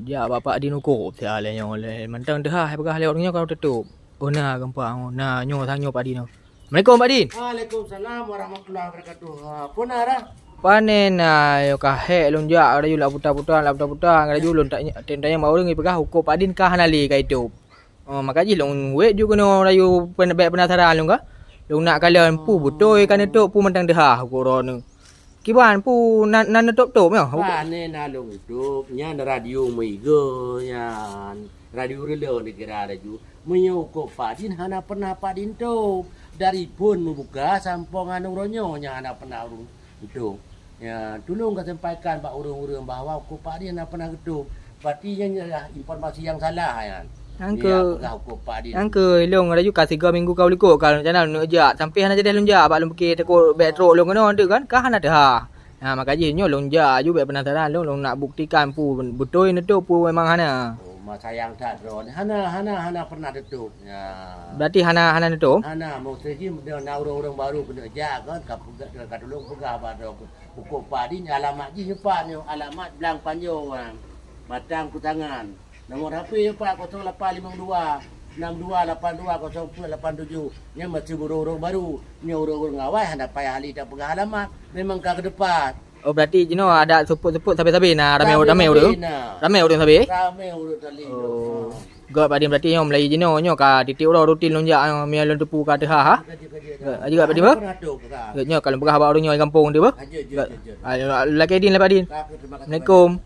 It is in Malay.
dia bapa di nuku si ale nyo oleh mentang deha hai pegah le orangnya kalau tutup oh gampang ona nyo sanyo padi no Assalamualaikum Pak Din. Waalaikumsalam warahmatullahi wabarakatuh. Ha, pun ara. Panen ayo ah, kahe lunja ada yula buta-buta lah buta-buta lah, ada yula tanya tentanya mau ngi pegah hukum Pak Din kah nali ka itu. Oh maka ji lung we juga no ada penat-penat penasaran lung ka. Lung nak kala empu betul kan itu pun mentang deha hukum ro Kibuan pu nan nan top top meo. Ha ne na nya radio meigo nya radio rele ne gara radio. Munyo ko fadin hana pernah padin dari pun buka sampong anung ronyo hana pernah urung top. Ya tulung ka urung-urung bahwa ko padin hana pernah top. Berarti nya informasi yang salah ya. Yang ke Yang ke ada juga 3 minggu kau boleh kot Kalau macam mana Nak jat Sampai hana jadi long jat Abang long pekir Takut long kena Ada kan Kah hana ada ha Ha maka je Nyo long jat Juga penasaran long Long nak buktikan pu Betul ni tu pu Memang hana oh, Mak sayang tak drone. Hana, Hana, Hana pernah tutup. Ya. Berarti Hana, Hana tutup? Hana, maksudnya dia nak orang-orang baru pun nak jaga. Kan? Kau pegang, kau tolong pegang pada pukul padi ni. Alamat je sepat ni. Alamat belang panjang orang. Batang ku tangan. Nombor apa ya Pak? 0852 62820487 nya masih urang-urang baru nya urang-urang awal handak payah ahli dak pegah halaman memang ke depan oh berarti you know ada support-support sampai-sampai nah ramai ramai urang ramai urang sampai ramai urang tadi oh gak padi berarti yang melayu jino nyo ka titik urang rutin lonjak yang mia lendepu ka deha ha aja gak padi ba nyo kalau pegah ba urang nyo kampung dia ba ah, ah, lagi din lepas lah, din assalamualaikum